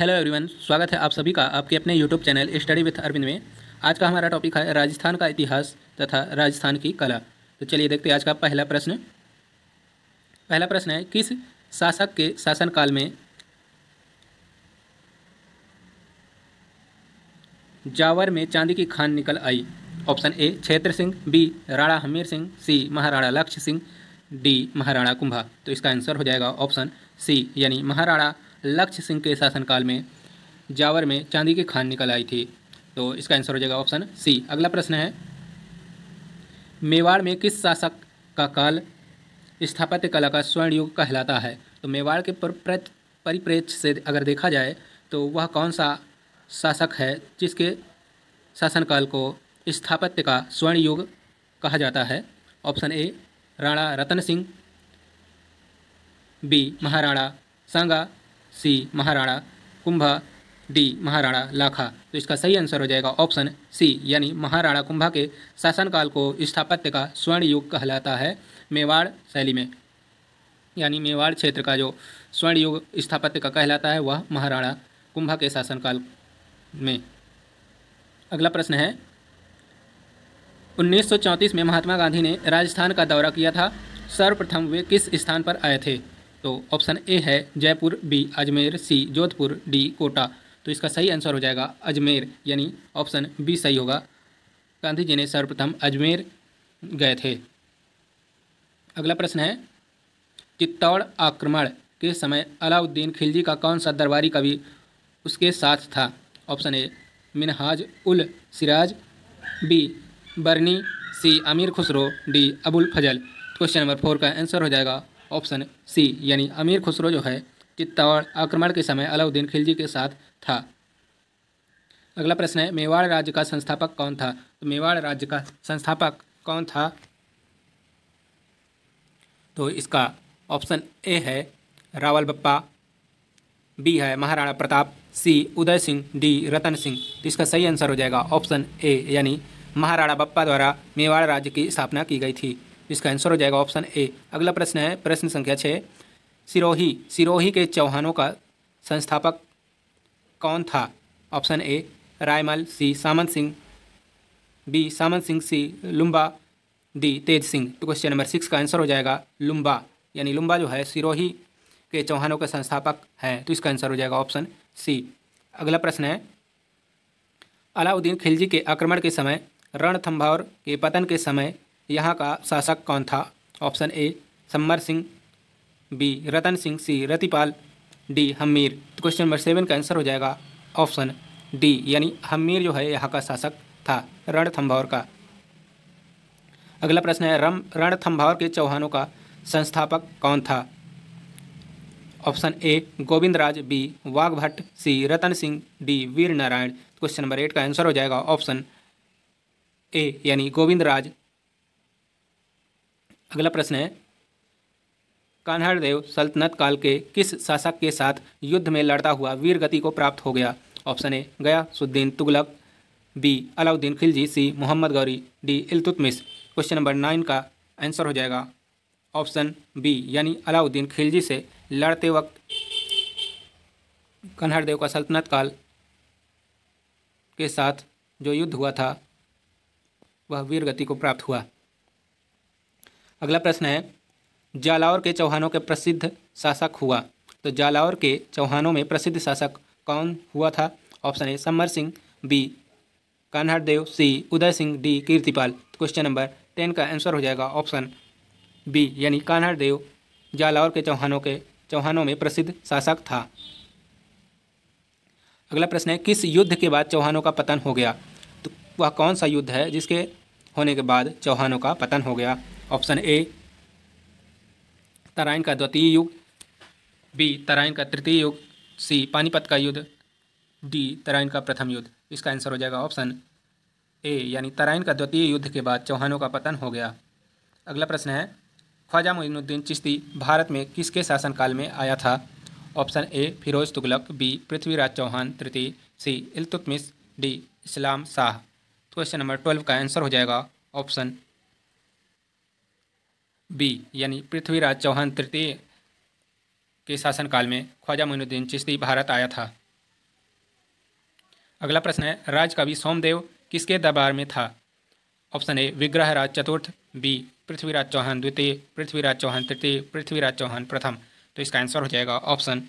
hello everyone स्वागत है आप सभी का आपके अपने YouTube channel study with Arvind में आज का हमारा टॉपिक है राजस्थान का इतिहास तथा राजस्थान की कला तो चलिए देखते हैं आज का पहला प्रश्न पहला प्रश्न है किस शासक के शासनकाल में जावर में चांदी की खान निकल आई option A Kshetra Singh B Rana Hamir Singh C Maharana Lakshya Singh D Maharana Kumbha तो इसका आंसर हो जाएगा ऑप्शन सी यानी महाराणा लक्ष्य सिंह के शासनकाल में जावर में चांदी की खान निकल आई थी तो इसका आंसर हो जाएगा ऑप्शन सी अगला प्रश्न है मेवाड़ में किस शासक का काल स्थापत्य कला का स्वर्ण युग कहलाता है तो मेवाड़ के परिप्रेक्ष्य से अगर देखा जाए तो वह कौन सा शासक है जिसके शासनकाल को स्थापत्य का स्वर्ण युग कहा जाता है option A Rana Ratan Singh B Maharana Sanga C Maharana Kumbha D Maharana Lakha तो इसका सही आंसर हो जाएगा ऑप्शन सी यानी महाराणा कुंभा के शासनकाल को स्थापत्य का स्वर्ण युग कहलाता है मेवाड़ शैली में यानी मेवाड़ क्षेत्र का जो स्वर्ण युग स्थापत्य का कहलाता है वह महाराणा कुंभा के शासनकाल में अगला प्रश्न है 1934 में महात्मा गांधी ने राजस्थान का दौरा किया था सर्वप्रथम वे किस स्थान पर आए थे तो ऑप्शन ए है Jaipur B Ajmer C Jodhpur D Kota तो इसका सही आंसर हो जाएगा अजमेर यानी ऑप्शन बी सही होगा गांधी जी ने सर्वप्रथम अजमेर गए थे अगला प्रश्न है चित्तौड़ आक्रमण के समय अलाउद्दीन खिलजी का कौन सा दरबारी कवि उसके साथ था option A Minhaj ul Siraj B Barni C Amir Khusro D Abul Fazal question number four का आंसर हो जाएगा ऑप्शन सी यानी अमीर खुसरो जो है चित्तौड़ आक्रमण के समय अलाउद्दीन खिलजी के साथ था अगला प्रश्न है मेवाड़ राज्य का संस्थापक कौन था तो मेवाड़ राज्य का संस्थापक कौन था तो इसका ऑप्शन ए है रावल बप्पा बी है महाराणा प्रताप सी उदय सिंह डी रतन सिंह तो इसका सही आंसर हो जाएगा ऑप्शन ए यानी महाराणा बप्पा द्वारा मेवाड़ राज्य की स्थापना की गई थी जिसका आंसर हो जाएगा ऑप्शन ए अगला प्रश्न है प्रश्न संख्या छः सिरोही सिरोही के चौहानों का संस्थापक कौन था option A Raimal C Samant Singh B Samant Singh C Lumba D Tej Singh तो क्वेश्चन नंबर सिक्स का आंसर हो जाएगा लुम्बा यानी लुम्बा जो है सिरोही के चौहानों के संस्थापक है तो इसका आंसर हो जाएगा ऑप्शन सी अगला प्रश्न है अलाउद्दीन खिलजी के आक्रमण के समय रणथम्भौर के पतन के समय यहाँ का शासक कौन था option A summer Singh B Ratan Singh C Ratipal D Hamir तो क्वेश्चन नंबर सेवन का आंसर हो जाएगा ऑप्शन डी यानी हमीर जो है यहाँ का शासक था रणथम्भौर का अगला प्रश्न है रम रणथम्भौर के चौहानों का संस्थापक कौन था option A Govind Raj B Vagbhatt C Ratan Singh D Veer Narayan question number eight का आंसर हो जाएगा ऑप्शन ए यानी गोविंद राज अगला प्रश्न है कान्हाड़ेव सल्तनत काल के किस शासक के साथ युद्ध में लड़ता हुआ वीर गति को प्राप्त हो गया option A Ghiyasuddin Tughlaq B Alauddin Khilji C Mohammad Ghori D Iltutmish question number nine का आंसर हो जाएगा ऑप्शन बी यानी अलाउद्दीन खिलजी से लड़ते वक्त कन्हड़देव का सल्तनत काल के साथ जो युद्ध हुआ था वह वीर गति को प्राप्त हुआ अगला प्रश्न है जालौर के चौहानों के प्रसिद्ध शासक हुआ तो जालौर के चौहानों में प्रसिद्ध शासक कौन हुआ था option A summer Singh B Kanhar Dev C Uday Singh D Kirtipal तो क्वेश्चन नंबर टेन का आंसर हो जाएगा ऑप्शन बी यानी कान्हर देव जालौर के चौहानों के चौहानों में प्रसिद्ध शासक था अगला प्रश्न है किस युद्ध के बाद चौहानों का पतन हो गया तो वह कौन सा युद्ध है जिसके होने के बाद चौहानों का पतन हो गया ऑप्शन ए तराइन का द्वितीय युग बी तराइन का तृतीय युग सी पानीपत का युद्ध डी तराइन का प्रथम युद्ध इसका आंसर हो जाएगा ऑप्शन ए यानी तराइन का द्वितीय युद्ध के बाद चौहानों का पतन हो गया अगला प्रश्न है ख्वाजा मोइनुद्दीन चिश्ती भारत में किसके शासनकाल में आया था option A Firoz Tughlaq B Prithviraj Chauhan तृतीय C Iltutmish D Islam Shah question number twelve का आंसर हो जाएगा ऑप्शन बी यानी पृथ्वीराज चौहान तृतीय के शासनकाल में ख्वाजा मोइनुद्दीन चिश्ती भारत आया था अगला प्रश्न है राजकवि सोमदेव किसके दरबार में था ऑप्शन ए विग्रहराज चतुर्थ बी पृथ्वीराज चौहान द्वितीय पृथ्वीराज चौहान तृतीय पृथ्वीराज चौहान प्रथम तो इसका आंसर हो जाएगा ऑप्शन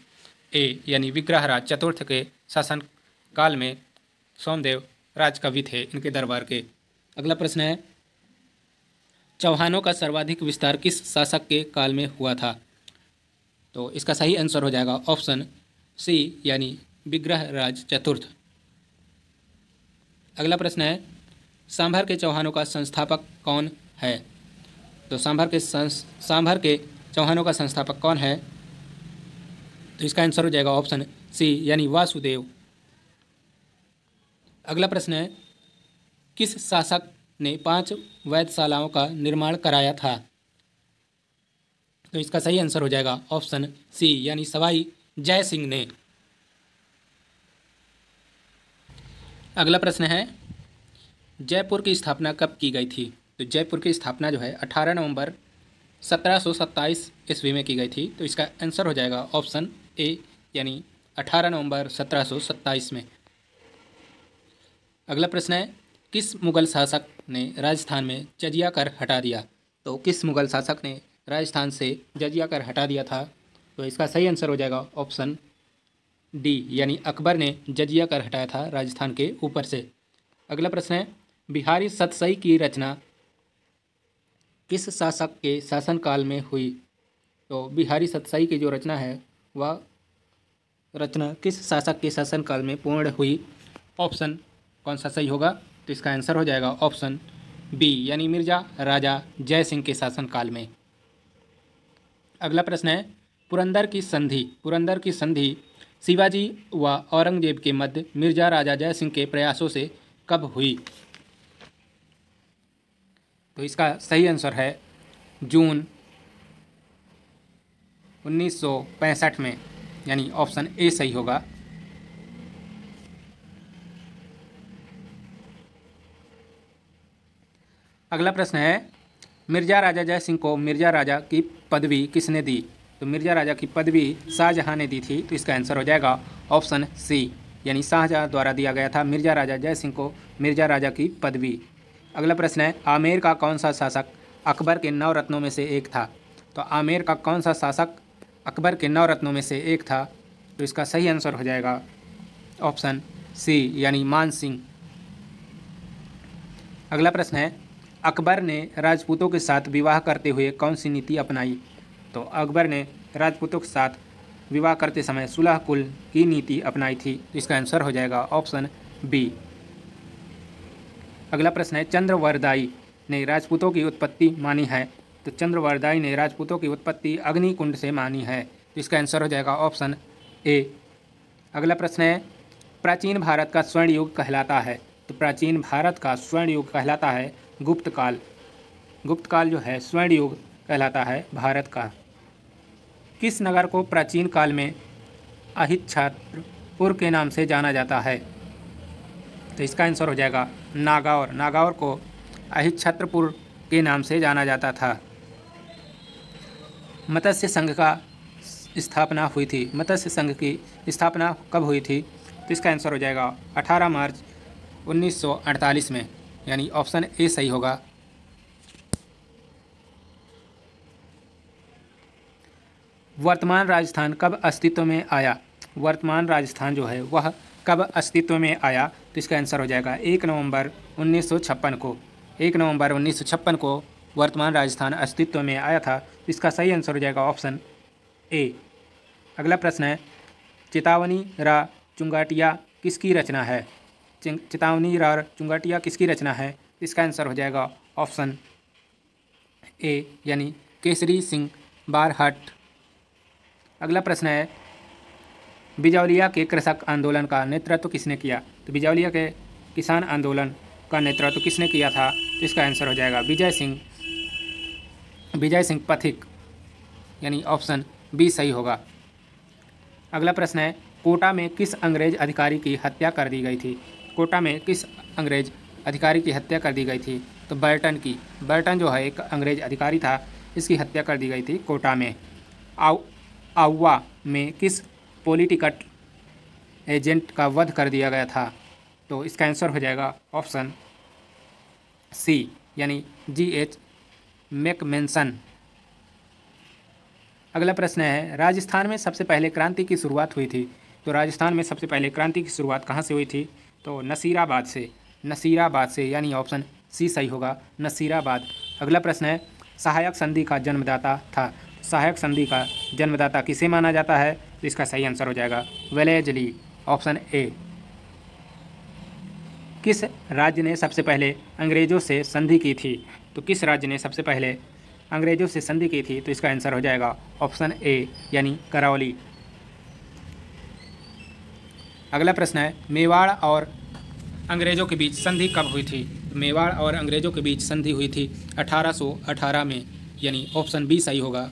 ए यानी विग्रहराज चतुर्थ के शासन काल में सोमदेव राजकवि थे इनके दरबार के अगला प्रश्न है चौहानों का सर्वाधिक विस्तार किस शासक के काल में हुआ था तो इसका सही आंसर हो जाएगा ऑप्शन सी यानी विग्रह राज चतुर्थ अगला प्रश्न है सांभर के चौहानों का संस्थापक कौन है तो सांभर के सांभर के चौहानों का संस्थापक कौन है तो इसका आंसर हो जाएगा ऑप्शन सी यानी वासुदेव अगला प्रश्न है किस शासक ने पांच वैधशालाओं का निर्माण कराया था तो इसका सही आंसर हो जाएगा ऑप्शन सी यानी सवाई जय सिंह ने अगला प्रश्न है जयपुर की स्थापना कब की गई थी तो जयपुर की स्थापना जो है 18 नवंबर 1727 ईस्वी में की गई थी तो इसका आंसर हो जाएगा ऑप्शन ए यानी 18 नवंबर 1727 में अगला प्रश्न है किस मुग़ल शासक ने राजस्थान में जजिया कर हटा दिया तो किस मुग़ल शासक ने राजस्थान से जजिया कर हटा दिया था तो इसका सही आंसर हो जाएगा ऑप्शन डी यानी अकबर ने जजिया कर हटाया था राजस्थान के ऊपर से अगला प्रश्न है बिहारी सतसई की रचना किस शासक के शासनकाल में हुई तो बिहारी सतसई की जो रचना है वह रचना किस शासक के शासनकाल में पूर्ण हुई ऑप्शन कौन सा सही होगा तो इसका आंसर हो जाएगा ऑप्शन बी यानी मिर्जा राजा जय सिंह के शासनकाल में अगला प्रश्न है पुरंदर की संधि पुरंदर की संधि शिवाजी व औरंगजेब के मध्य मिर्जा राजा जय सिंह के प्रयासों से कब हुई तो इसका सही आंसर है जून 1965 में यानी ऑप्शन ए सही होगा अगला प्रश्न है मिर्जा राजा जय सिंह को मिर्जा राजा की पदवी किसने दी तो मिर्जा राजा की पदवी शाहजहाँ ने दी थी तो इसका आंसर हो जाएगा ऑप्शन सी यानी शाहजहाँ द्वारा दिया गया था मिर्जा राजा जय सिंह को मिर्जा राजा की पदवी अगला प्रश्न है आमेर का कौन सा शासक अकबर के नौ रत्नों में से एक था तो आमेर का कौन सा शासक अकबर के नौ रत्नों में से एक था तो इसका सही आंसर हो जाएगा ऑप्शन सी यानी मान सिंह अगला प्रश्न है अकबर ने राजपूतों के साथ विवाह करते हुए कौन सी नीति अपनाई तो अकबर ने राजपूतों के साथ विवाह करते समय सुलह कुल की नीति अपनाई थी इसका आंसर हो जाएगा ऑप्शन बी अगला प्रश्न है चंद्रवरदाई ने राजपूतों की उत्पत्ति मानी है तो चंद्रवरदाई ने राजपूतों की उत्पत्ति अग्निकुंड से मानी है इसका आंसर हो जाएगा ऑप्शन ए अगला प्रश्न है प्राचीन भारत का स्वर्ण युग कहलाता है तो प्राचीन भारत का स्वर्ण युग कहलाता है गुप्त काल गुप्त काल जो है स्वर्ण युग कहलाता है भारत का किस नगर को प्राचीन काल में अहित छात्रपुर के नाम से जाना जाता है तो इसका आंसर हो जाएगा नागौर नागौर को अहित छत्रपुर के नाम से जाना जाता था मत्स्य संघ का स्थापना हुई थी मत्स्य संघ की स्थापना कब हुई थी तो इसका आंसर हो जाएगा 18 मार्च 1948 में यानी ऑप्शन ए सही होगा वर्तमान राजस्थान कब अस्तित्व में आया वर्तमान राजस्थान जो है वह कब अस्तित्व में आया तो इसका आंसर हो जाएगा एक नवंबर छप्पन को एक नवंबर छप्पन को वर्तमान राजस्थान अस्तित्व में आया था इसका सही आंसर हो जाएगा ऑप्शन ए अगला प्रश्न है चेतावनी रा चुंगाटिया किसकी रचना है चेतावनी रार चुंगाटिया किसकी रचना है इसका आंसर हो जाएगा ऑप्शन ए यानी केसरी सिंह बारहट अगला प्रश्न है बिजौलिया के कृषक आंदोलन का नेतृत्व तो किसने किया तो बिजौलिया के किसान आंदोलन का नेतृत्व तो किसने किया था तो इसका आंसर हो जाएगा विजय सिंह विजय सिंह पथिक यानी ऑप्शन बी सही होगा अगला प्रश्न है कोटा में किस अंग्रेज अधिकारी की हत्या कर दी गई थी कोटा में किस अंग्रेज अधिकारी की हत्या कर दी गई थी तो बर्टन की बर्टन जो है एक अंग्रेज अधिकारी था इसकी हत्या कर दी गई थी कोटा में आउआ में किस पोलिटिकट एजेंट का वध कर दिया गया था तो इसका आंसर हो जाएगा ऑप्शन सी यानी जी एच मैकमेंसन अगला प्रश्न है राजस्थान में सबसे पहले क्रांति की शुरुआत हुई थी तो राजस्थान में सबसे पहले क्रांति की शुरुआत कहाँ से हुई थी तो नसीराबाद से नसीराबाद से यानी ऑप्शन सी सही होगा नसीराबाद अगला प्रश्न है सहायक संधि का जन्मदाता था सहायक संधि का जन्मदाता किसे माना जाता है तो इसका सही आंसर हो जाएगा वेलेजली ऑप्शन ए किस राज्य ने सबसे पहले अंग्रेज़ों से संधि की थी तो किस राज्य ने सबसे पहले अंग्रेज़ों से संधि की थी तो इसका आंसर हो जाएगा ऑप्शन ए यानी करावली अगला प्रश्न है मेवाड़ और अंग्रेज़ों के बीच संधि कब हुई थी मेवाड़ और अंग्रेज़ों के बीच संधि हुई थी 1818 में यानी ऑप्शन बी सही होगा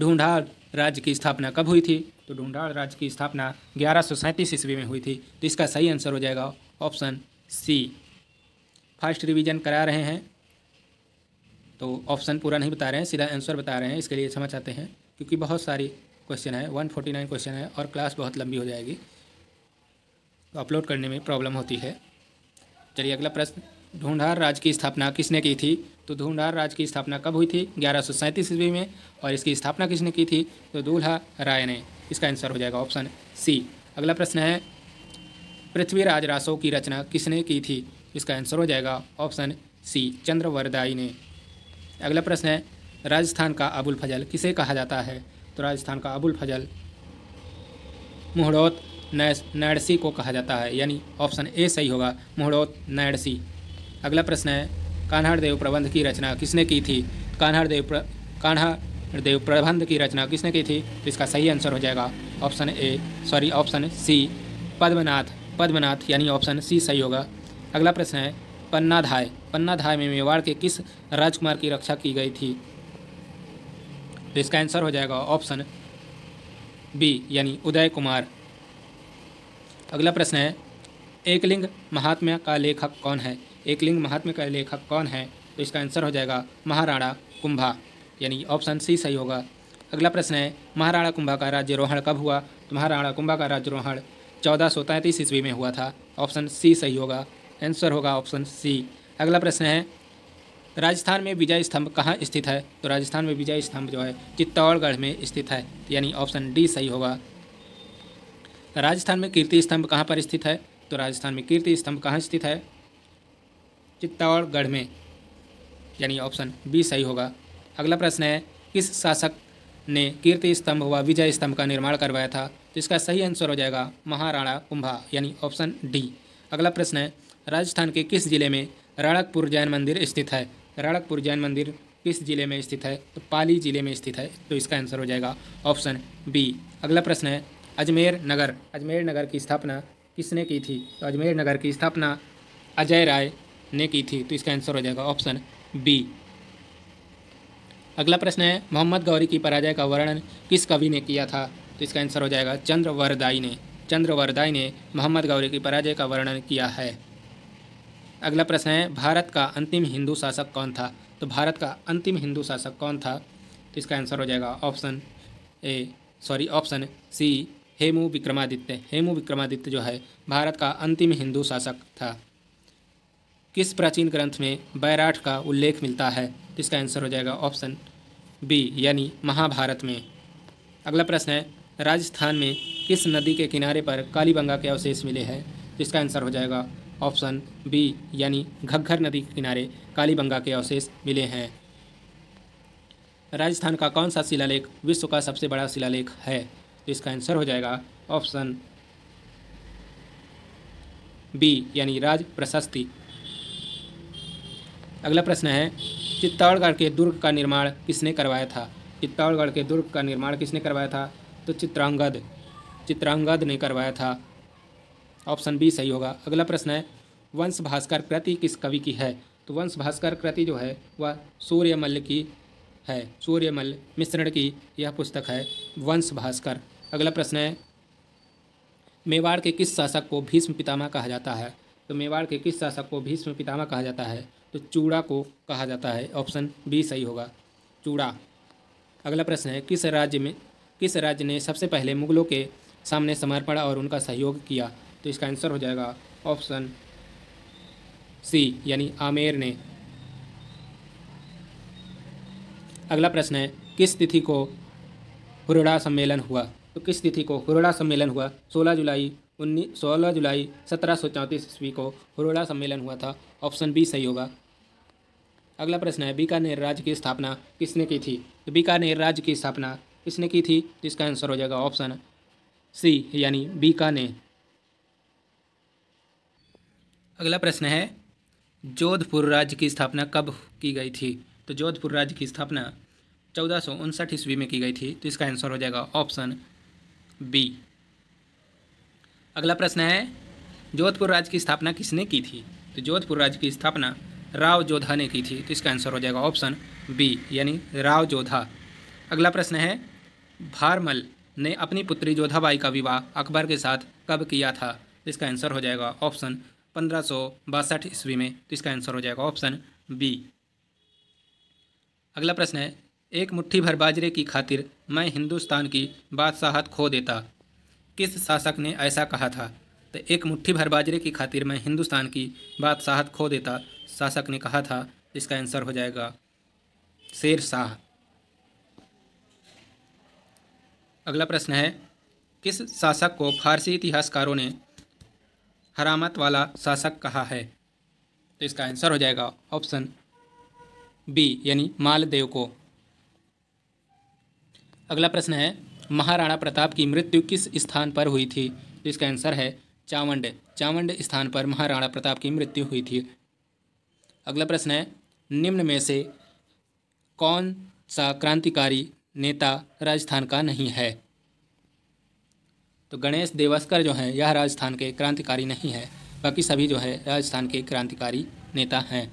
ढूंढाड़ राज्य की स्थापना कब हुई थी तो ढूंढाड़ राज्य की स्थापना ग्यारह सौ ईस्वी में हुई थी तो इसका सही आंसर हो जाएगा ऑप्शन सी फर्स्ट रिवीजन करा रहे हैं तो ऑप्शन पूरा नहीं बता रहे हैं सीधा आंसर बता रहे हैं इसके लिए क्षमा चाहते हैं क्योंकि बहुत सारी क्वेश्चन है वन फोर्टी नाइन क्वेश्चन है और क्लास बहुत लंबी हो जाएगी तो अपलोड करने में प्रॉब्लम होती है चलिए अगला प्रश्न ढूंढार राज की स्थापना किसने की थी तो ढूंढार राज की स्थापना कब हुई थी ग्यारह सौ सैंतीस ईस्वी में और इसकी स्थापना किसने की थी तो दूल्हा राय ने इसका आंसर हो जाएगा ऑप्शन सी अगला प्रश्न है पृथ्वीराज रासो की रचना किसने की थी इसका आंसर हो जाएगा ऑप्शन सी चंद्रवरदाई ने अगला प्रश्न है राजस्थान का अबुल फजल किसे कहा जाता है तो राजस्थान का अबुल फजल मुहड़ौत नैडसी को कहा जाता है यानी ऑप्शन ए सही होगा मुहड़ौत नैडसी अगला प्रश्न है कान्हाड़ देव प्रबंध की रचना किसने की थी कान्हाड़ देव प्र कान्हाड़ देव प्रबंध की रचना किसने की थी तो इसका सही आंसर हो जाएगा option A sorry option C Padmanath Padmanath यानी ऑप्शन सी सही होगा अगला प्रश्न है पन्नाधाय पन्नाधाय में मेवाड़ के किस राजकुमार की रक्षा की गई थी तो इसका आंसर हो जाएगा ऑप्शन बी यानी उदय कुमार अगला प्रश्न है एकलिंग महात्म्य का लेखक कौन है एकलिंग महात्म्य का लेखक कौन है तो इसका आंसर हो जाएगा महाराणा कुंभा यानी ऑप्शन सी सही होगा अगला प्रश्न है महाराणा कुंभा का राज्यरोहण कब हुआ तो महाराणा कुंभा का राज्यरोहण चौदह सौ तैंतीस ईस्वी में हुआ था ऑप्शन सी सही होगा आंसर होगा ऑप्शन सी अगला प्रश्न है राजस्थान में विजय स्तंभ कहाँ स्थित है तो राजस्थान में विजय स्तंभ जो है चित्तौड़गढ़ में स्थित है यानी ऑप्शन डी सही होगा राजस्थान में कीर्ति स्तंभ कहाँ पर स्थित है तो राजस्थान में कीर्ति स्तंभ कहाँ स्थित है चित्तौड़गढ़ में यानी ऑप्शन बी सही होगा अगला प्रश्न है किस शासक ने कीर्ति स्तंभ व विजय स्तंभ का निर्माण करवाया था तो इसका सही आंसर हो जाएगा महाराणा कुंभा यानी ऑप्शन डी अगला प्रश्न है राजस्थान के किस जिले में राणकपुर जैन मंदिर स्थित है रणकपुर जैन मंदिर किस जिले में स्थित है तो पाली जिले में स्थित है तो इसका आंसर हो जाएगा ऑप्शन बी अगला प्रश्न है अजमेर नगर अजमेर नगर की स्थापना किसने की थी तो अजमेर नगर की स्थापना अजय राय ने की थी तो इसका आंसर हो जाएगा ऑप्शन बी अगला प्रश्न है मोहम्मद गौरी की पराजय का वर्णन किस कवि ने किया था तो इसका आंसर हो जाएगा चंद्रवरदाई ने चंद्रवरदाई ने मोहम्मद गौरी की पराजय का वर्णन किया है अगला प्रश्न है भारत का अंतिम हिंदू शासक कौन था तो भारत का अंतिम हिंदू शासक कौन था तो इसका आंसर हो जाएगा option A sorry option C Hemu Vikramaditya Hemu Vikramaditya जो है भारत का अंतिम हिंदू शासक था किस प्राचीन ग्रंथ में बैराठ का उल्लेख मिलता है तो इसका आंसर हो जाएगा ऑप्शन बी यानी महाभारत में अगला प्रश्न है राजस्थान में किस नदी के किनारे पर कालीबंगा के अवशेष मिले हैं तो इसका आंसर हो जाएगा ऑप्शन बी यानी घग्घर नदी के किनारे कालीबंगा के अवशेष मिले हैं राजस्थान का कौन सा शिलालेख विश्व का सबसे बड़ा शिलालेख है तो इसका आंसर हो जाएगा ऑप्शन बी यानी राज प्रशस्ति अगला प्रश्न है चित्तौड़गढ़ के दुर्ग का निर्माण किसने करवाया था चित्तौड़गढ़ के दुर्ग का निर्माण किसने करवाया था तो चित्रांगद चित्रांगद ने करवाया था ऑप्शन बी सही होगा अगला प्रश्न है वंश भास्कर कृति किस कवि की है तो वंश भास्कर कृति जो है वह सूर्यमल की है सूर्यमल मिश्रण की यह पुस्तक है वंश भास्कर अगला प्रश्न है मेवाड़ के किस शासक को भीष्म पितामह कहा जाता है तो मेवाड़ के किस शासक को भीष्म पितामह कहा जाता है तो चूड़ा को कहा जाता है ऑप्शन बी सही होगा चूड़ा अगला प्रश्न है किस राज्य में किस राज्य ने सबसे पहले मुगलों के सामने समर्पण और उनका सहयोग किया तो इसका आंसर हो जाएगा ऑप्शन सी यानी आमेर ने अगला प्रश्न है किस तिथि को हुरड़ा सम्मेलन हुआ तो किस तिथि को हुरड़ा सम्मेलन हुआ 16 जुलाई उन्नीस सोलह जुलाई सत्रह सौ चौंतीस ईस्वी को हुरड़ा सम्मेलन हुआ था ऑप्शन बी सही होगा अगला प्रश्न है बीकानेर राज्य की स्थापना किसने की थी तो बीकानेर राज्य की स्थापना किसने की थी तो इसका आंसर हो जाएगा ऑप्शन सी यानी बीकानेर अगला प्रश्न है जोधपुर राज्य की स्थापना कब की गई थी तो जोधपुर राज्य की स्थापना चौदह सौ उनसठ ईस्वी में की गई थी तो इसका आंसर हो जाएगा ऑप्शन बी अगला प्रश्न है जोधपुर राज्य की स्थापना किसने की थी तो जोधपुर राज्य की स्थापना राव जोधा ने की थी तो इसका आंसर हो जाएगा ऑप्शन बी यानी राव जोधा अगला प्रश्न है भारमल ने अपनी पुत्री जोधाबाई का विवाह अकबर के साथ कब किया था तो इसका आंसर हो जाएगा ऑप्शन पंद्रह सौ बासठ ईस्वी में तो इसका आंसर हो जाएगा ऑप्शन बी अगला प्रश्न है एक मुट्ठी भर बाजरे की खातिर मैं हिंदुस्तान की बादशाहत खो देता किस शासक ने ऐसा कहा था तो एक मुट्ठी भर बाजरे की खातिर मैं हिंदुस्तान की बादशाहत खो देता शासक ने कहा था इसका आंसर हो जाएगा शेर शाह अगला प्रश्न है किस शासक को फारसी इतिहासकारों ने हरामत वाला शासक कहा है तो इसका आंसर हो जाएगा ऑप्शन बी यानी मालदेव को अगला प्रश्न है महाराणा प्रताप की मृत्यु किस स्थान पर हुई थी तो इसका आंसर है चावंड चावंड स्थान पर महाराणा प्रताप की मृत्यु हुई थी अगला प्रश्न है निम्न में से कौन सा क्रांतिकारी नेता राजस्थान का नहीं है तो गणेश देवस्कर जो हैं यह राजस्थान के क्रांतिकारी नहीं है बाकी सभी जो है राजस्थान के क्रांतिकारी नेता हैं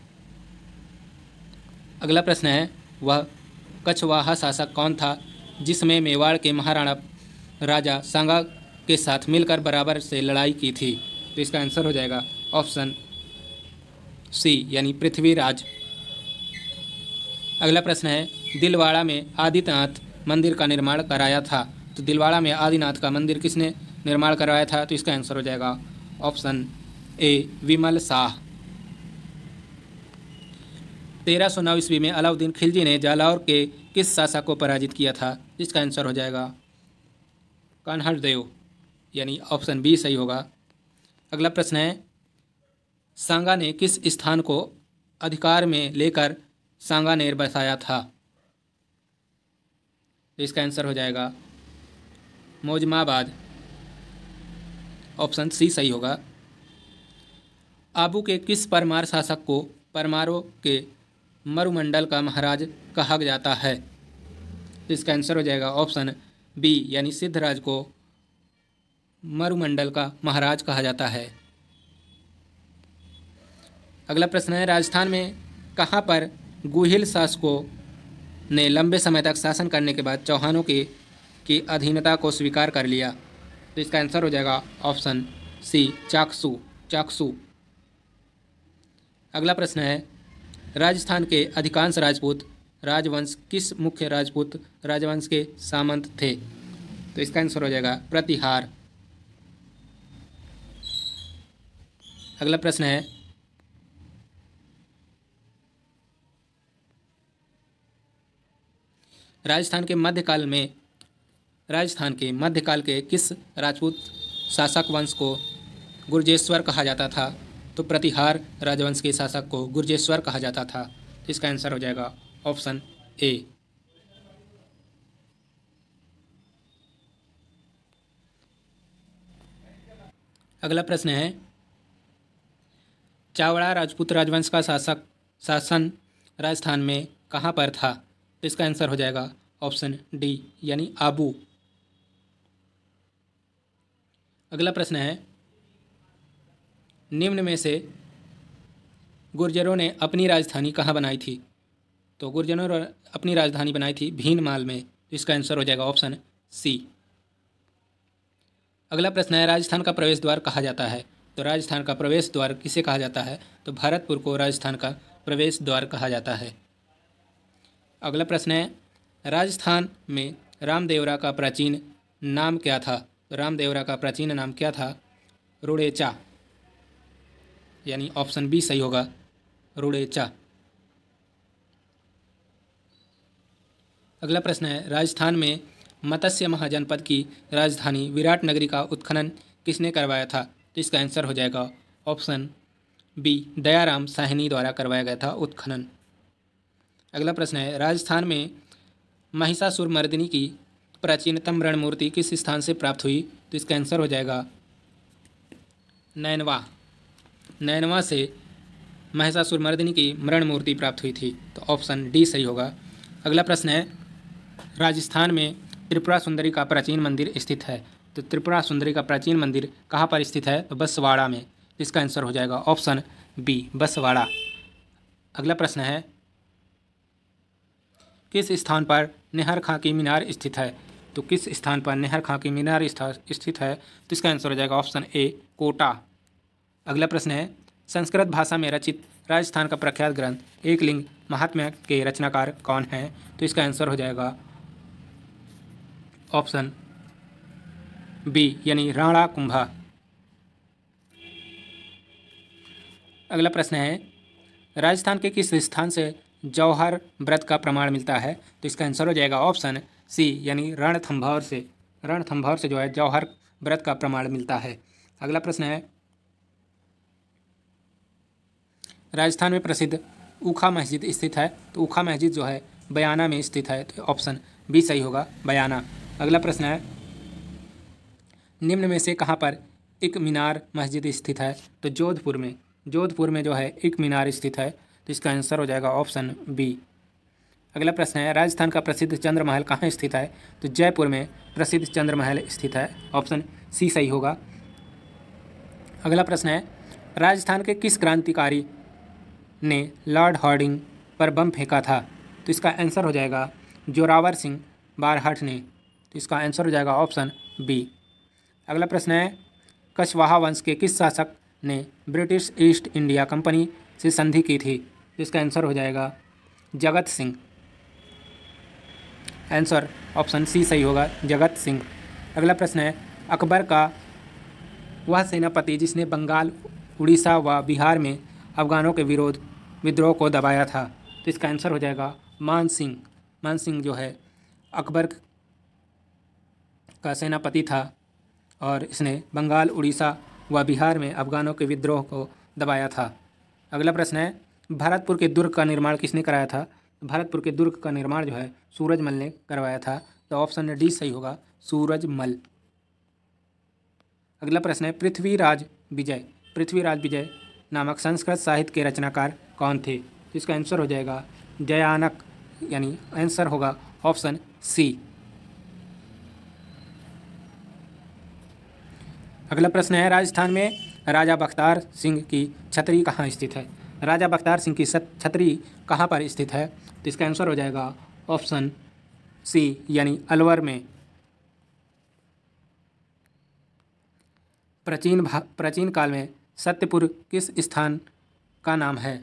अगला प्रश्न है वह कछवाहा शासक कौन था जिसमें मेवाड़ के महाराणा राजा सांगा के साथ मिलकर बराबर से लड़ाई की थी तो इसका आंसर हो जाएगा ऑप्शन सी यानी पृथ्वीराज अगला प्रश्न है दिलवाड़ा में आदित्यनाथ मंदिर का निर्माण कराया था तो दिलवाड़ा में आदिनाथ का मंदिर किसने निर्माण करवाया था तो इसका आंसर हो जाएगा ऑप्शन ए विमल शाह तेरह सौ नौ ईस्वी में अलाउद्दीन खिलजी ने जालौर के किस शासक को पराजित किया था जिसका आंसर हो जाएगा कन्हरदेव देव यानी ऑप्शन बी सही होगा अगला प्रश्न है सांगा ने किस स्थान को अधिकार में लेकर सांगा बसाया था तो इसका आंसर हो जाएगा मोजमाबाद ऑप्शन सी सही होगा आबू के किस परमार शासक को परमारों के मरुमंडल का महाराज कहा जाता है इसका आंसर हो जाएगा ऑप्शन बी यानी सिद्धराज को मरुमंडल का महाराज कहा जाता है अगला प्रश्न है राजस्थान में कहाँ पर गुहिल शासकों ने लंबे समय तक शासन करने के बाद चौहानों के की अधीनता को स्वीकार कर लिया तो इसका आंसर हो जाएगा ऑप्शन सी चाकसू चाकसू अगला प्रश्न है राजस्थान के अधिकांश राजपूत राजवंश किस मुख्य राजपूत राजवंश के सामंत थे तो इसका आंसर हो जाएगा प्रतिहार अगला प्रश्न है राजस्थान के मध्यकाल में राजस्थान के मध्यकाल के किस राजपूत शासक वंश को गुर्जेश्वर कहा जाता था तो प्रतिहार राजवंश के शासक को गुर्जेश्वर कहा जाता था इसका आंसर हो जाएगा ऑप्शन ए अगला प्रश्न है चावड़ा राजपूत राजवंश का शासक शासन राजस्थान में कहाँ पर था तो इसका आंसर हो जाएगा ऑप्शन डी यानी आबू अगला प्रश्न है निम्न में से गुर्जरों ने अपनी राजधानी कहाँ बनाई थी तो गुर्जरों ने अपनी राजधानी बनाई थी भीनमाल में तो इसका आंसर हो जाएगा ऑप्शन सी अगला प्रश्न है राजस्थान का प्रवेश द्वार कहा जाता है तो राजस्थान का प्रवेश द्वार किसे कहा जाता है तो भारतपुर को राजस्थान का प्रवेश द्वार कहा जाता है अगला प्रश्न है राजस्थान में रामदेवरा का प्राचीन नाम क्या था रामदेवरा का प्राचीन नाम क्या था रुड़ेचा यानी ऑप्शन बी सही होगा रुड़ेचा अगला प्रश्न है राजस्थान में मत्स्य महाजनपद की राजधानी विराट नगरी का उत्खनन किसने करवाया था तो इसका आंसर हो जाएगा ऑप्शन बी दयाराम साहनी द्वारा करवाया गया था उत्खनन अगला प्रश्न है राजस्थान में महिषासुर मर्दिनी की प्राचीनतम रणमूर्ति किस स्थान से प्राप्त हुई तो इसका आंसर हो जाएगा नैनवा नैनवा से महिषासुर मर्दिनी की मरण मूर्ति प्राप्त हुई थी तो ऑप्शन डी सही होगा अगला प्रश्न है राजस्थान में त्रिपुरा सुंदरी का प्राचीन मंदिर स्थित है तो त्रिपुरा सुंदरी का प्राचीन मंदिर कहाँ पर स्थित है तो बसवाड़ा में इसका आंसर हो जाएगा ऑप्शन बी बसवाड़ा अगला प्रश्न है किस स्थान पर नेहर खां की मीनार स्थित है तो किस स्थान पर नहर खां की मीनार स्थित है तो इसका आंसर हो जाएगा ऑप्शन ए कोटा अगला प्रश्न है संस्कृत भाषा में रचित राजस्थान का प्रख्यात ग्रंथ एक लिंग महात्मा के रचनाकार कौन हैं तो इसका आंसर हो जाएगा ऑप्शन बी यानी राणा कुंभा अगला प्रश्न है राजस्थान के किस स्थान से जौहर व्रत का प्रमाण मिलता है तो इसका आंसर हो जाएगा ऑप्शन सी यानी रणथम्भौर से रणथम्भौर से जो है जौहर व्रत का प्रमाण मिलता है अगला प्रश्न है राजस्थान में प्रसिद्ध ऊखा मस्जिद स्थित है तो ऊखा मस्जिद जो है बयाना में स्थित है तो ऑप्शन बी सही होगा बयाना अगला प्रश्न है निम्न में से कहाँ पर एक मीनार मस्जिद स्थित है तो जोधपुर में जोधपुर में जो है एक मीनार स्थित है तो इसका आंसर हो जाएगा ऑप्शन बी अगला प्रश्न है राजस्थान का प्रसिद्ध चंद्र महल कहाँ स्थित है तो जयपुर में प्रसिद्ध चंद्र महल स्थित है ऑप्शन सी सही होगा अगला प्रश्न है राजस्थान के किस क्रांतिकारी ने लॉर्ड हॉर्डिंग पर बम फेंका था तो इसका आंसर हो जाएगा जोरावर सिंह बारहठ ने तो इसका आंसर हो जाएगा ऑप्शन बी अगला प्रश्न है कछवाहा वंश के किस शासक ने ब्रिटिश ईस्ट इंडिया कंपनी से संधि की थी तो इसका आंसर हो जाएगा जगत सिंह आंसर ऑप्शन सी सही होगा जगत सिंह अगला प्रश्न है अकबर का वह सेनापति जिसने बंगाल उड़ीसा व बिहार में अफगानों के विरोध विद्रोह को दबाया था तो इसका आंसर हो जाएगा मान सिंह मान सिंह जो है अकबर का सेनापति था और इसने बंगाल उड़ीसा व बिहार में अफगानों के विद्रोह को दबाया था अगला प्रश्न है भरतपुर के दुर्ग का निर्माण किसने कराया था भरतपुर के दुर्ग का निर्माण जो है सूरजमल ने करवाया था तो ऑप्शन डी सही होगा सूरजमल अगला प्रश्न है पृथ्वीराज विजय पृथ्वीराज विजय नामक संस्कृत साहित्य के रचनाकार कौन थे तो इसका आंसर हो जाएगा जयानक यानी आंसर होगा ऑप्शन सी अगला प्रश्न है राजस्थान में राजा बख्तार सिंह की छतरी कहाँ स्थित है राजा बख्तार सिंह की छतरी कहाँ पर स्थित है तो इसका आंसर हो जाएगा ऑप्शन सी यानी अलवर में प्राचीन प्राचीन काल में सत्यपुर किस स्थान का नाम है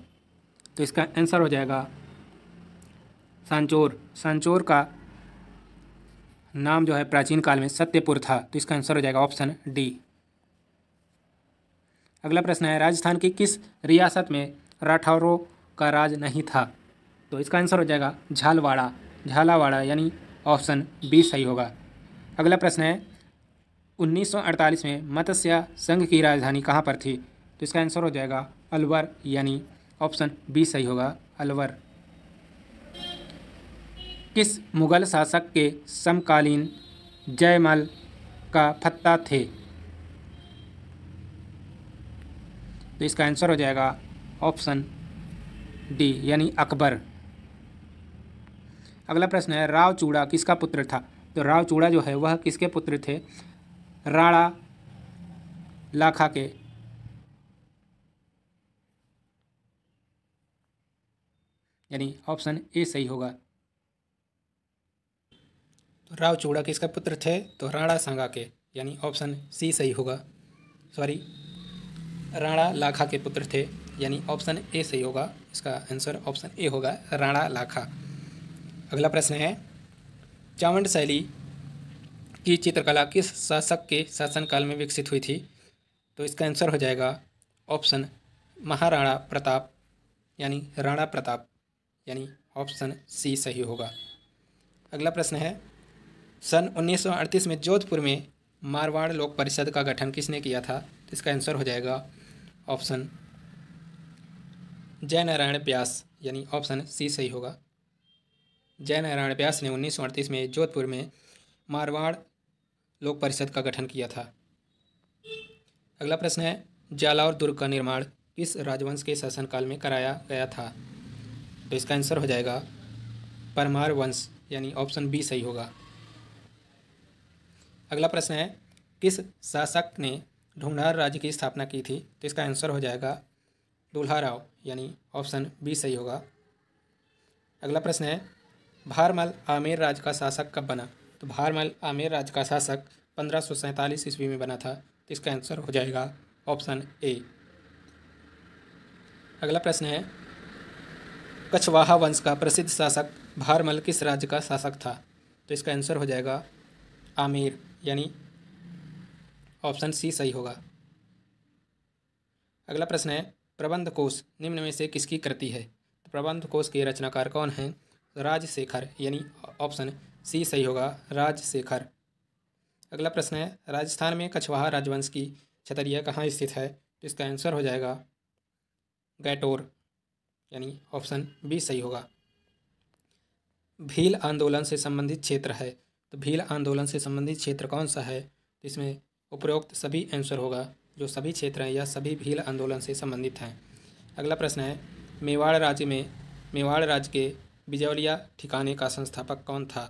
तो इसका आंसर हो जाएगा सांचोर सांचोर का नाम जो है प्राचीन काल में सत्यपुर था तो इसका आंसर हो जाएगा ऑप्शन डी अगला प्रश्न है राजस्थान की किस रियासत में राठौरों का राज नहीं था तो इसका आंसर हो जाएगा झालवाड़ा झालावाड़ा यानी ऑप्शन बी सही होगा अगला प्रश्न है 1948 में मत्स्य संघ की राजधानी कहाँ पर थी तो इसका आंसर हो जाएगा अलवर यानी ऑप्शन बी सही होगा अलवर किस मुगल शासक के समकालीन जयमल का फत्ता थे तो इसका आंसर हो जाएगा ऑप्शन डी यानी अकबर अगला प्रश्न है राव चूड़ा किसका पुत्र था तो राव चूड़ा जो है वह किसके पुत्र थे राणा लाखा के यानी ऑप्शन ए सही होगा तो राव चूड़ा किसका पुत्र थे तो राणा सांगा के यानी ऑप्शन सी सही होगा सॉरी राणा लाखा के पुत्र थे यानी ऑप्शन ए सही होगा इसका आंसर ऑप्शन ए होगा राणा लाखा अगला प्रश्न है चावंड शैली की चित्रकला किस शासक के शासनकाल में विकसित हुई थी तो इसका आंसर हो जाएगा ऑप्शन महाराणा प्रताप यानी राणा प्रताप यानी ऑप्शन सी सही होगा अगला प्रश्न है सन 1938 में जोधपुर में मारवाड़ लोक परिषद का गठन किसने किया था तो इसका आंसर हो जाएगा ऑप्शन जय नारायण प्यास यानी ऑप्शन सी सही होगा जयनारायण व्यास ने उन्नीस में जोधपुर में मारवाड़ लोक परिषद का गठन किया था अगला प्रश्न है जालौर दुर्ग का निर्माण किस राजवंश के शासनकाल में कराया गया था तो इसका आंसर हो जाएगा परमार वंश यानी ऑप्शन बी सही होगा अगला प्रश्न है किस शासक ने ढूंढार राज्य की स्थापना की थी तो इसका आंसर हो जाएगा दुल्हा राव यानी ऑप्शन बी सही होगा अगला प्रश्न है भारमल आमेर राज का शासक कब बना तो भारमल आमेर राज का शासक पंद्रह सौ सैंतालीस ईस्वी में बना था तो इसका आंसर हो जाएगा ऑप्शन ए अगला प्रश्न है कछवाहा वंश का प्रसिद्ध शासक भारमल किस राज्य का शासक था तो इसका आंसर हो जाएगा आमिर यानी ऑप्शन सी सही होगा अगला प्रश्न है प्रबंध कोश निम्न में से किसकी कृति है तो प्रबंध कोष के रचनाकार कौन हैं राजशेखर यानी ऑप्शन सी सही होगा राजशेखर अगला प्रश्न है राजस्थान में कछवाहा राजवंश की छतरिया कहाँ स्थित है तो इसका आंसर हो जाएगा गैटोर यानी ऑप्शन बी सही होगा भील आंदोलन से संबंधित क्षेत्र है तो भील आंदोलन से संबंधित क्षेत्र कौन सा है तो इसमें उपरोक्त सभी आंसर होगा जो सभी क्षेत्र हैं या सभी भील आंदोलन से संबंधित हैं अगला प्रश्न है मेवाड़ राज्य में मेवाड़ राज्य के बिजौलिया ठिकाने का संस्थापक कौन था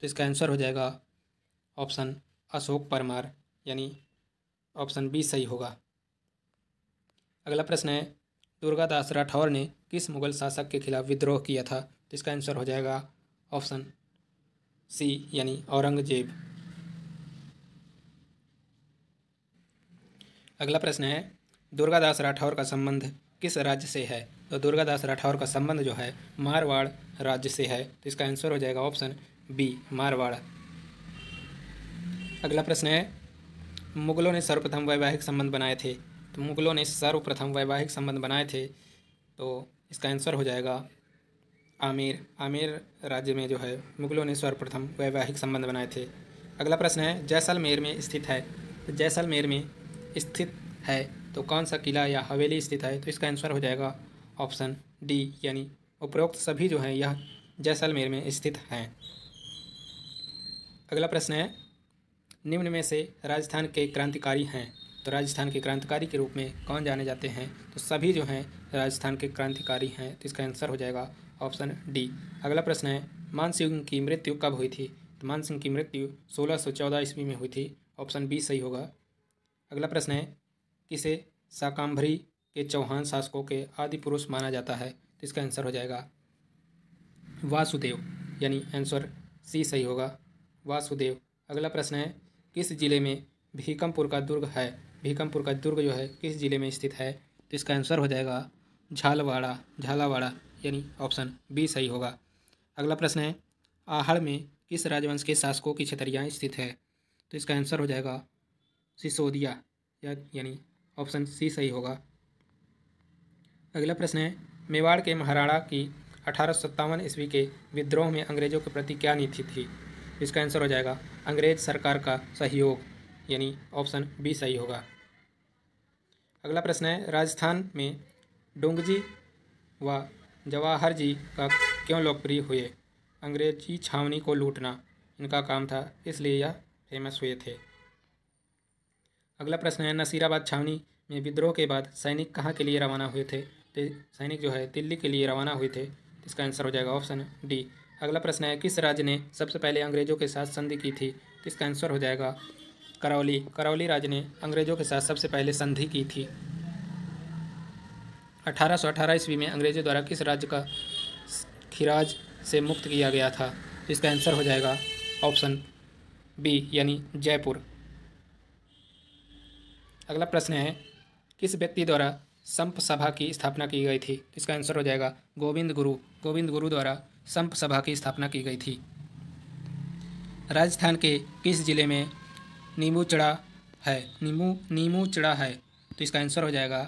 तो इसका आंसर हो जाएगा ऑप्शन अशोक परमार यानी ऑप्शन बी सही होगा अगला प्रश्न है दुर्गादास राठौर ने किस मुगल शासक के खिलाफ विद्रोह किया था तो इसका आंसर हो जाएगा ऑप्शन सी यानी औरंगजेब अगला प्रश्न है दुर्गादास राठौर का संबंध किस राज्य से है तो दुर्गादास राठौर का संबंध जो है मारवाड़ राज्य से है तो इसका आंसर हो जाएगा ऑप्शन बी मारवाड़ अगला प्रश्न है मुगलों ने सर्वप्रथम वैवाहिक संबंध बनाए थे तो मुगलों ने सर्वप्रथम वैवाहिक संबंध बनाए थे तो इसका आंसर हो जाएगा आमेर आमेर राज्य में जो है मुगलों ने सर्वप्रथम वैवाहिक संबंध बनाए थे अगला प्रश्न है जैसलमेर में स्थित है तो जैसलमेर में स्थित है तो कौन सा किला या हवेली स्थित है तो इसका आंसर हो जाएगा ऑप्शन डी यानी उपरोक्त सभी जो हैं यह जैसलमेर में स्थित हैं अगला प्रश्न है निम्न में से राजस्थान के क्रांतिकारी हैं तो राजस्थान के क्रांतिकारी के रूप में कौन जाने जाते हैं तो सभी जो हैं राजस्थान के क्रांतिकारी हैं तो इसका आंसर हो जाएगा ऑप्शन डी अगला प्रश्न है मान की मृत्यु कब हुई थी तो मान की मृत्यु 1614 ईस्वी में हुई थी ऑप्शन बी सही होगा अगला प्रश्न है किसे शाकाम्भरी के चौहान शासकों के आदि पुरुष माना जाता है तो इसका आंसर हो जाएगा वासुदेव यानी आंसर सी सही होगा वासुदेव अगला प्रश्न है किस जिले में भीकमपुर का दुर्ग है भीकमपुर का दुर्ग जो है किस जिले में स्थित है तो इसका आंसर हो जाएगा झालवाड़ा झालावाड़ा यानी ऑप्शन बी सही होगा अगला प्रश्न है आहड़ में किस राजवंश के शासकों की छतरियाँ स्थित है तो इसका आंसर हो जाएगा सिसोदिया यानी ऑप्शन सी सही होगा अगला प्रश्न है मेवाड़ के महाराणा की अठारह ईस्वी के विद्रोह में अंग्रेज़ों के प्रति क्या नीति थी इसका आंसर हो जाएगा अंग्रेज सरकार का सहयोग यानी ऑप्शन बी सही होगा अगला प्रश्न है राजस्थान में डोंगजी व जवाहर जी का क्यों लोकप्रिय हुए अंग्रेजी छावनी को लूटना इनका काम था इसलिए यह फेमस हुए थे अगला प्रश्न है नसीराबाद छावनी में विद्रोह के बाद सैनिक कहाँ के लिए रवाना हुए थे सैनिक जो है दिल्ली के लिए रवाना हुए थे इसका आंसर हो जाएगा ऑप्शन डी अगला प्रश्न है किस राज्य ने सबसे पहले अंग्रेजों के साथ संधि की थी इसका आंसर हो जाएगा करौली करौली राज्य ने अंग्रेजों के साथ सबसे पहले संधि की थी 1818 ईस्वी में अंग्रेजों द्वारा किस राज्य का खिराज से मुक्त किया गया था इसका आंसर हो जाएगा ऑप्शन बी यानी जयपुर अगला प्रश्न है किस व्यक्ति द्वारा संप सभा की स्थापना की गई थी इसका आंसर हो जाएगा गोविंद गुरु गोविंद गुरु द्वारा संप सभा की स्थापना की गई थी राजस्थान के किस जिले में नीमू चढ़ा है नीमू नीमू चढ़ा है तो इसका आंसर हो जाएगा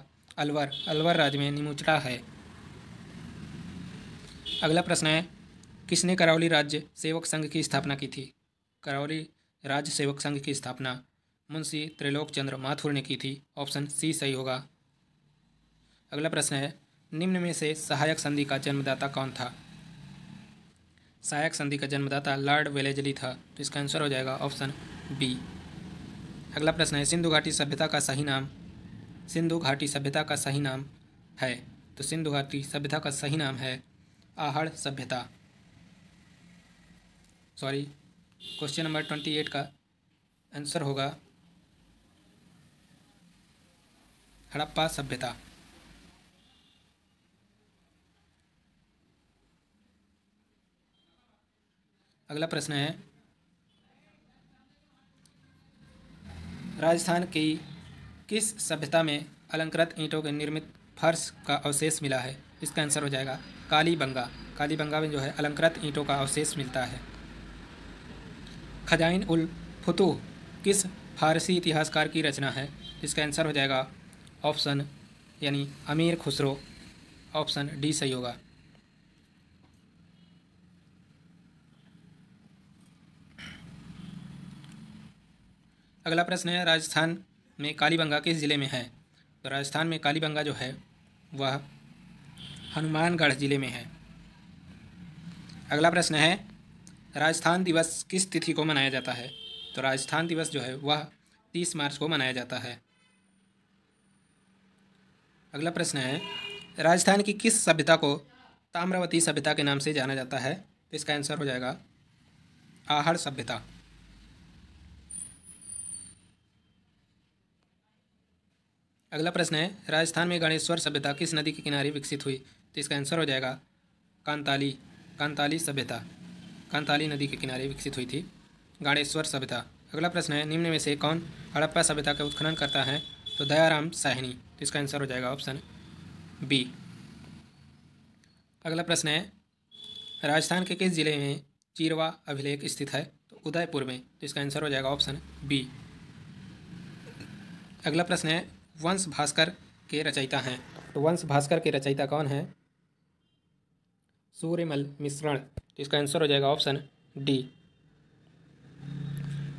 अलवर अलवर राज्य में नीमू चढ़ा है अगला प्रश्न है किसने करौली राज्य सेवक संघ की स्थापना की थी करौली राज्य सेवक संघ की स्थापना मुंशी त्रिलोक चंद्र माथुर ने की थी ऑप्शन सी सही होगा अगला प्रश्न है निम्न में से सहायक संधि का जन्मदाता कौन था सहायक संधि का जन्मदाता लॉर्ड वेलेजली था तो इसका आंसर हो जाएगा ऑप्शन बी अगला प्रश्न है सिंधु घाटी सभ्यता का सही नाम सिंधु घाटी सभ्यता का सही नाम है तो सिंधु घाटी सभ्यता का सही नाम है आहड़ सभ्यता sorry question number twenty eight का आंसर होगा हड़प्पा सभ्यता अगला प्रश्न है राजस्थान की किस सभ्यता में अलंकृत ईंटों के निर्मित फर्श का अवशेष मिला है इसका आंसर हो जाएगा कालीबंगा कालीबंगा में जो है अलंकृत ईंटों का अवशेष मिलता है खजाइन उल फतूह किस फारसी इतिहासकार की रचना है इसका आंसर हो जाएगा ऑप्शन यानी अमीर खुसरो ऑप्शन डी सही होगा अगला प्रश्न है राजस्थान में कालीबंगा किस ज़िले में है तो राजस्थान में कालीबंगा जो है वह हनुमानगढ़ ज़िले में है अगला प्रश्न है राजस्थान दिवस किस तिथि को मनाया जाता है तो राजस्थान दिवस जो है वह तीस मार्च को मनाया जाता है अगला प्रश्न है राजस्थान की किस सभ्यता को ताम्रवती सभ्यता के नाम से जाना जाता है तो इसका आंसर हो जाएगा आहड़ सभ्यता अगला प्रश्न है राजस्थान में गणेश्वर सभ्यता किस नदी के किनारे विकसित हुई तो इसका आंसर हो जाएगा कांताली कांताली सभ्यता कांताली नदी के किनारे विकसित हुई थी गणेश्वर सभ्यता अगला प्रश्न है निम्न में से कौन हड़प्पा सभ्यता का उत्खनन करता है तो दयाराम साहनी तो इसका आंसर हो जाएगा ऑप्शन बी अगला प्रश्न है राजस्थान के किस जिले में चीरवा अभिलेख स्थित है तो उदयपुर में तो इसका आंसर हो जाएगा ऑप्शन बी अगला प्रश्न है वंश भास्कर के रचयिता हैं तो वंश भास्कर के रचयिता कौन है सूर्यमल मिश्रण तो इसका आंसर हो जाएगा ऑप्शन डी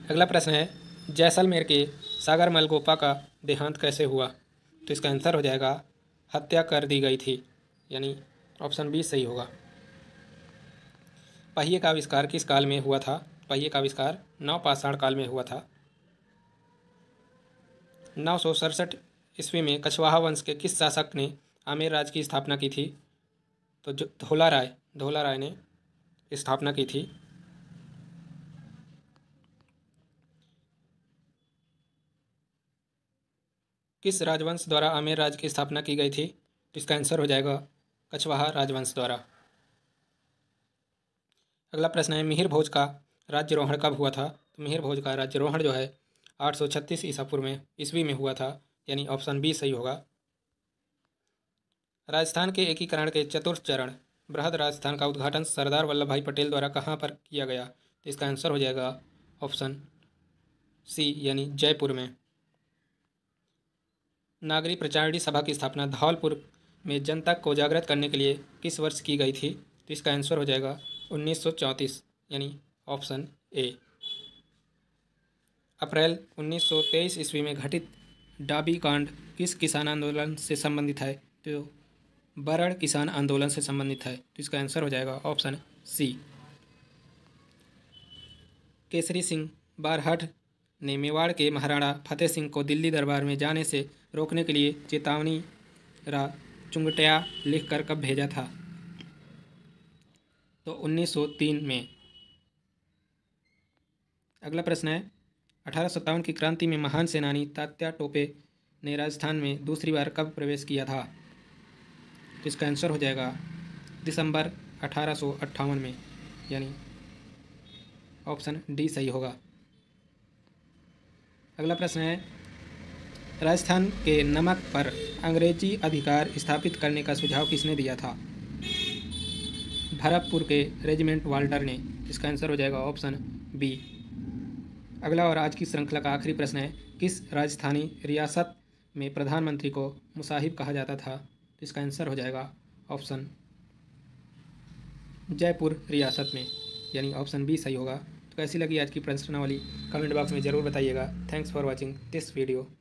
अगला प्रश्न है जैसलमेर के सागरमल गोपा का देहांत कैसे हुआ तो इसका आंसर हो जाएगा हत्या कर दी गई थी यानी ऑप्शन बी सही होगा पहिए का आविष्कार किस काल में हुआ था पहिए का आविष्कार नवपाषाण काल में हुआ था नौ सौ सड़सठ ईस्वी में कछवाहा वंश के किस शासक ने आमेर राज की स्थापना की थी तो जो धोला राय धोला राय ने स्थापना की थी किस राजवंश द्वारा आमेर राज की स्थापना की गई थी तो इसका आंसर हो जाएगा कछवाहा राजवंश द्वारा अगला प्रश्न है मिहिर भोज का राज्य रोहण कब हुआ था तो मिहिर भोज का राज्य रोहण जो है 836 ईसा पूर्व में ईस्वी में हुआ था यानी ऑप्शन बी सही होगा राजस्थान के एकीकरण के चतुर्थ चरण बृहद राजस्थान का उद्घाटन सरदार वल्लभ भाई पटेल द्वारा कहाँ पर किया गया तो इसका आंसर हो जाएगा ऑप्शन सी यानी जयपुर में नागरी प्रचारणी सभा की स्थापना धौलपुर में जनता को जागृत करने के लिए किस वर्ष की गई थी तो इसका आंसर हो जाएगा उन्नीस यानी ऑप्शन ए अप्रैल 1923 ईस्वी में घटित डाबी कांड किस किसान आंदोलन से संबंधित है तो बरड़ किसान आंदोलन से संबंधित है तो इसका आंसर हो जाएगा ऑप्शन सी केसरी सिंह बारहठ ने मेवाड़ के महाराणा फतेह सिंह को दिल्ली दरबार में जाने से रोकने के लिए चेतावनी रा लिख लिखकर कब भेजा था तो 1903 में अगला प्रश्न है अठारह की क्रांति में महान सेनानी तात्या टोपे ने राजस्थान में दूसरी बार कब प्रवेश किया था तो इसका आंसर हो जाएगा दिसंबर अठारह में यानी ऑप्शन डी सही होगा अगला प्रश्न है राजस्थान के नमक पर अंग्रेजी अधिकार स्थापित करने का सुझाव किसने दिया था भरतपुर के रेजिमेंट वाल्टर ने इसका आंसर हो जाएगा ऑप्शन बी अगला और आज की श्रृंखला का आखिरी प्रश्न है किस राजस्थानी रियासत में प्रधानमंत्री को मुसाहिब कहा जाता था तो इसका आंसर हो जाएगा ऑप्शन जयपुर रियासत में यानी ऑप्शन बी सही होगा तो कैसी लगी आज की प्रश्नावली कमेंट बॉक्स में ज़रूर बताइएगा thanks for watching this video